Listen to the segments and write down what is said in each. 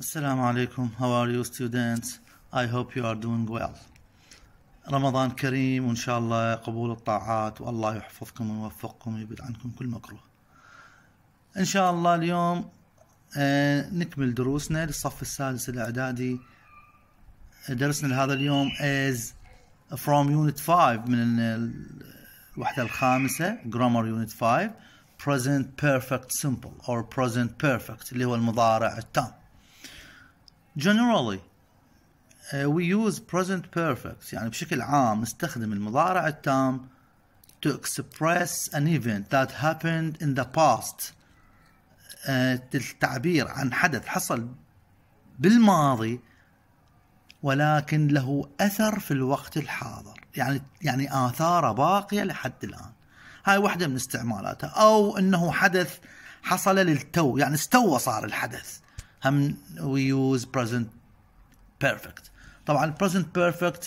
Assalamu alaikum. How are you students? I hope you are doing well. رمضان كريم وإن شاء الله قبول الطاعات والله يحفظكم ويوفقكم ويبعد عنكم كل مكروه. إن شاء الله اليوم آه، نكمل دروسنا للصف السادس الإعدادي درسنا لهذا اليوم is from unit 5 من الوحدة الخامسة grammar unit 5 present perfect simple or present perfect اللي هو المضارع التام generally uh, we use present perfect يعني بشكل عام نستخدم المضارع التام to express an event that happened in the past uh, التعبير عن حدث حصل بالماضي ولكن له اثر في الوقت الحاضر يعني يعني اثاره باقيه لحد الان هاي واحده من استعمالاتها او انه حدث حصل للتو يعني استوى صار الحدث هم وي يوز present perfect طبعا present perfect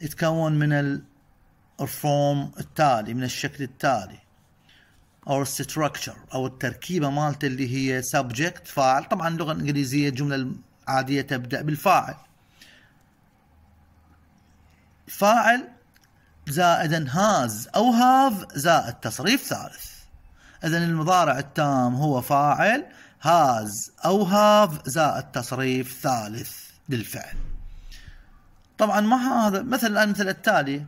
يتكون من الفورم التالي من الشكل التالي اور structure او التركيبه مالته اللي هي subject فاعل طبعا اللغه الانجليزيه الجمله العاديه تبدا بالفاعل فاعل زائدا هاز او هاف زائد تصريف ثالث إذا المضارع التام هو فاعل هاز أو هاف زائد تصريف ثالث للفعل طبعا ما هذا مثل الآن مثل التالي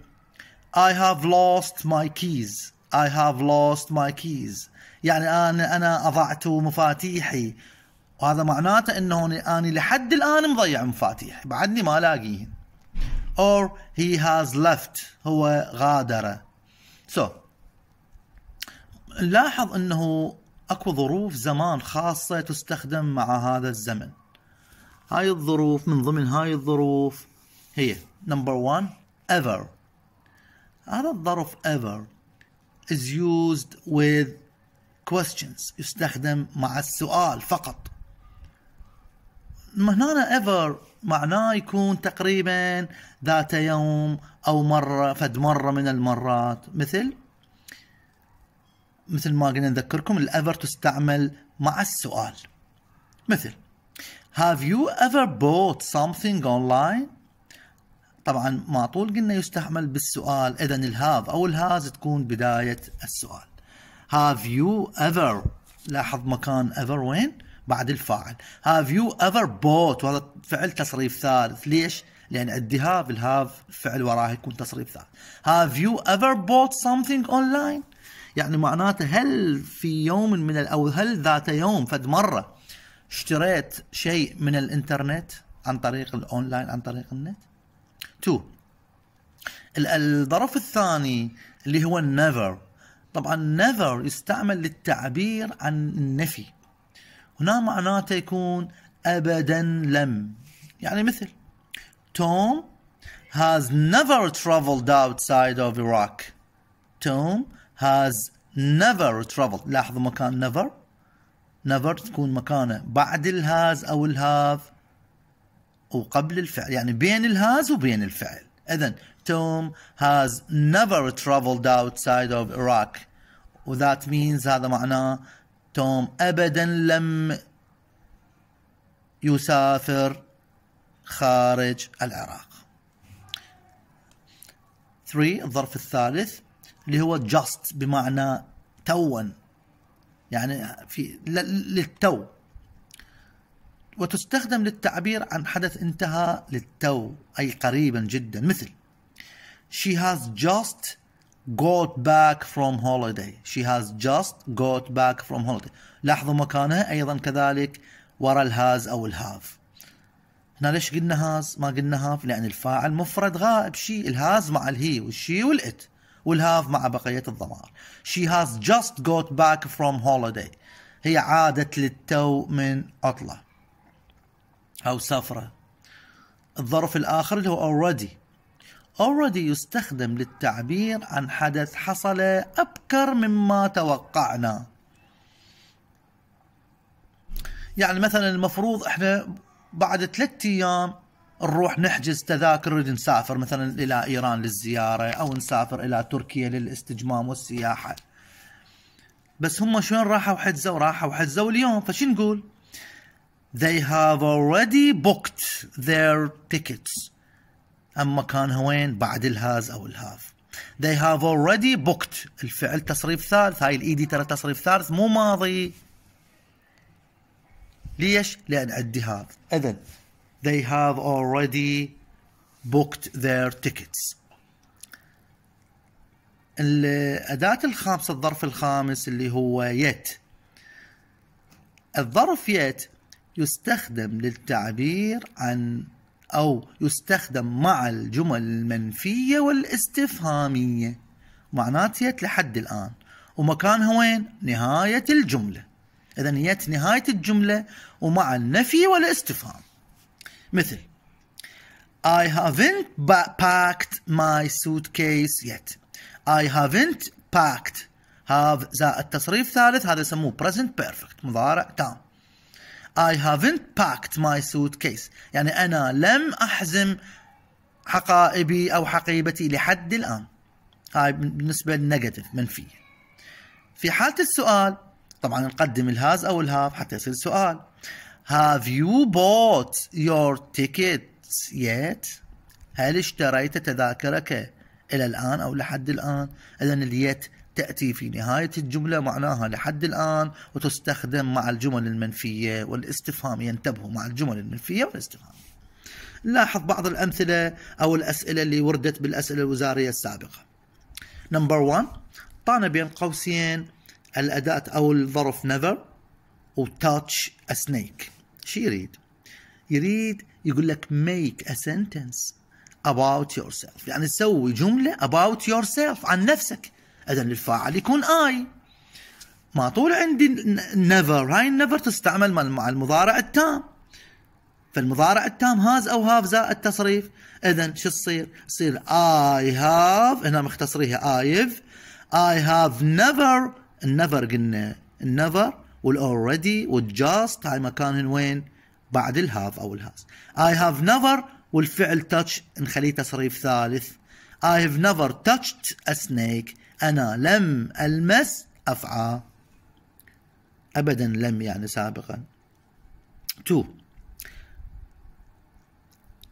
I have lost my keys I have lost my keys يعني أنا أنا أضعت مفاتيحي وهذا معناته أنه أنا لحد الآن مضيع مفاتيحي بعدني ما لاقيهن or he has left هو غادر so نلاحظ انه اكو ظروف زمان خاصة تستخدم مع هذا الزمن هاي الظروف من ضمن هاي الظروف هي نمبر 1 ever هذا الظرف ever is used with questions يستخدم مع السؤال فقط هنا ever معناه يكون تقريبا ذات يوم او مرة فد مرة من المرات مثل مثل ما قلنا نذكركم الأفر تستعمل مع السؤال مثل Have you ever bought something online؟ طبعا مع طول قلنا يستعمل بالسؤال إذا الهاف أو الهاز تكون بداية السؤال Have you ever لاحظ مكان ever وين؟ بعد الفاعل Have you ever bought وهذا فعل تصريف ثالث ليش؟ لأن عندي have الهاف فعل وراه يكون تصريف ثالث Have you ever bought something online؟ يعني معناته هل في يوم من او هل ذات يوم فد مره اشتريت شيء من الانترنت عن طريق الاونلاين عن طريق النت؟ تو الظرف الثاني اللي هو النيفر طبعا نيفر يستعمل للتعبير عن النفي هنا معناته يكون ابدا لم يعني مثل توم has never traveled outside of Iraq. توم has never traveled لاحظوا مكان never never تكون مكانه بعد الهاز أو الهاف وقبل الفعل يعني بين الهاز وبين الفعل إذن توم has never traveled outside of Iraq وذات means هذا معناه توم أبدا لم يسافر خارج العراق 3 الظرف الثالث اللي هو جاست بمعنى توا يعني في للتو وتستخدم للتعبير عن حدث انتهى للتو أي قريبا جدا مثل She has just got back from holiday She has just got back from holiday لاحظوا مكانها أيضا كذلك ورا الهاز أو الهاف هنا ليش قلنا هاز ما قلنا هاف لأن الفاعل مفرد غائب شي الهاز مع الهي والشي والإت والهاف مع بقية الضمائر She has just got back from holiday هي عادت للتو من عطلة أو سفرة الظرف الآخر اللي هو already already يستخدم للتعبير عن حدث حصل أبكر مما توقعنا يعني مثلا المفروض احنا بعد ثلاثة أيام نروح نحجز تذاكر نسافر مثلا الى ايران للزياره او نسافر الى تركيا للاستجمام والسياحه بس هم شلون راحوا حجزوا راحوا حجزوا اليوم فشو نقول they have already booked their tickets اما كان وين بعد الهاز او الهاف they have already booked الفعل تصريف ثالث هاي الايدي e ترى تصريف ثالث مو ماضي ليش لان عندي هذا اذا they have already booked their tickets الأداة الخامسة الظرف الخامس اللي هو yet الظرف yet يستخدم للتعبير عن أو يستخدم مع الجمل المنفية والاستفهامية معنات يت لحد الآن ومكانها وين؟ نهاية الجملة إذا يت نهاية الجملة ومع النفي والاستفهام مثل I haven't packed my suitcase yet I haven't packed have زائد تصريف ثالث هذا يسموه present perfect مضارع تام I haven't packed my suitcase يعني أنا لم أحزم حقائبي أو حقيبتي لحد الآن هاي بالنسبة للنيجاتيف منفية في حالة السؤال طبعا نقدم الهاز أو الهاف حتى يصير سؤال Have you bought your tickets yet? هل اشتريت تذاكرك إلى الآن أو لحد الآن؟ إذا اليت تأتي في نهاية الجملة معناها لحد الآن وتستخدم مع الجمل المنفية والاستفهام ينتبهوا مع الجمل المنفية والاستفهام نلاحظ بعض الأمثلة أو الأسئلة اللي وردت بالأسئلة الوزارية السابقة نمبر 1 طعنا بين قوسين الأداة أو الظرف never وتاتش a snake شو يريد؟ يريد يقول لك ميك ا سنتنس about yourself يعني تسوي جملة about yourself عن نفسك إذا الفاعل يكون اي ما طول عندي نيفر هاي النيفر تستعمل مع المضارع التام فالمضارع التام هاز أو هاف زائد تصريف إذا شو تصير؟ تصير اي هاف هنا مختصريها ايف اي هاف نيفر النيفر قلنا النيفر والاوريدي والجاست هاي مكانهن وين بعد الهاف او الهاز اي هاف نيفر والفعل تاتش نخليه تصريف ثالث اي هاف never تاتشت ا سنيك أنا لم ألمس أفعى أبدا لم يعني سابقا تو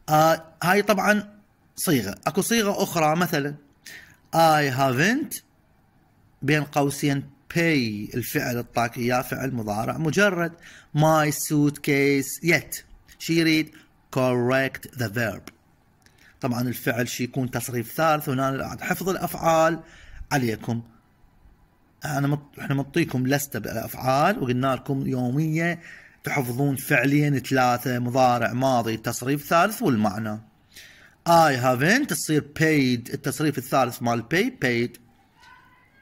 آه هاي طبعا صيغة أكو صيغة أخرى مثلا اي هافنت بين قوسين pay الفعل الطاك اياه فعل مضارع مجرد my suitcase yet شي يريد correct the verb طبعا الفعل شي يكون تصريف ثالث هنا الان حفظ الافعال عليكم انا احنا مطيكم لست بالافعال وقلنا لكم يوميه تحفظون فعلين ثلاثه مضارع ماضي تصريف ثالث والمعنى I haven't تصير paid التصريف الثالث مال pay paid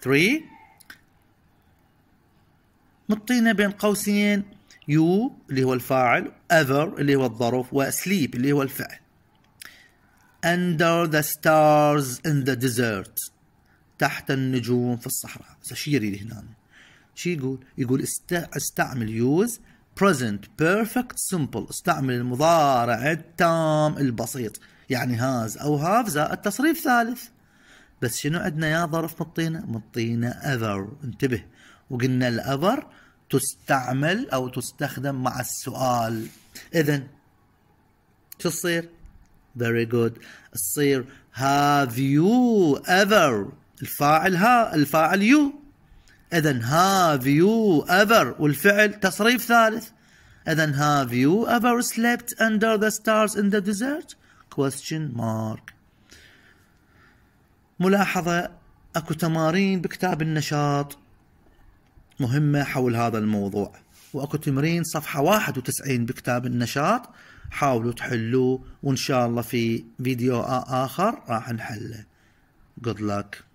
3 نطينا بين قوسين يو اللي هو الفاعل ever اللي هو الظرف وسليب اللي هو الفعل under the stars in the desert تحت النجوم في الصحراء شيري هنا شو يقول يقول است... استعمل يوز present perfect simple استعمل المضارع التام البسيط يعني هاز او هاف زائد تصريف ثالث بس شنو عندنا يا ظرف مطينا مطينا ever انتبه وقلنا الأفر تستعمل أو تستخدم مع السؤال إذا شو تصير؟ very good تصير have you ever الفاعل ها الفاعل you إذا have you ever والفعل تصريف ثالث إذا have you ever slept under the stars in the desert question mark ملاحظة أكو تمارين بكتاب النشاط مهمة حول هذا الموضوع واكو تمرين صفحة 91 بكتاب النشاط حاولوا تحلوه وان شاء الله في فيديو اخر راح نحله good luck